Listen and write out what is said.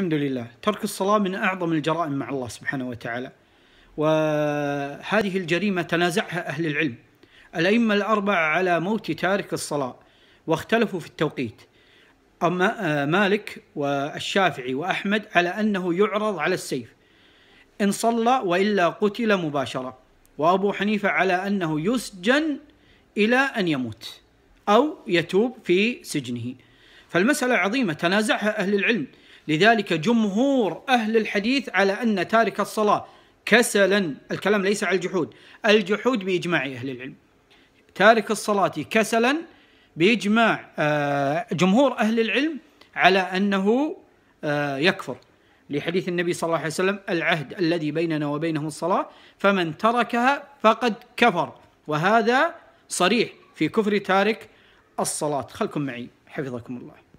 الحمد لله ترك الصلاة من أعظم الجرائم مع الله سبحانه وتعالى وهذه الجريمة تنازعها أهل العلم الأئمة الأربعة على موت تارك الصلاة واختلفوا في التوقيت أما آه، مالك والشافعي وأحمد على أنه يعرض على السيف إن صلى وإلا قتل مباشرة وأبو حنيفة على أنه يسجن إلى أن يموت أو يتوب في سجنه فالمسألة عظيمة تنازعها أهل العلم لذلك جمهور أهل الحديث على أن تارك الصلاة كسلا الكلام ليس على الجحود الجحود بإجماع أهل العلم تارك الصلاة كسلا بإجماع آه، جمهور أهل العلم على أنه آه، يكفر لحديث النبي صلى الله عليه وسلم العهد الذي بيننا وبينهم الصلاة فمن تركها فقد كفر وهذا صريح في كفر تارك الصلاة خلكم معي حفظكم الله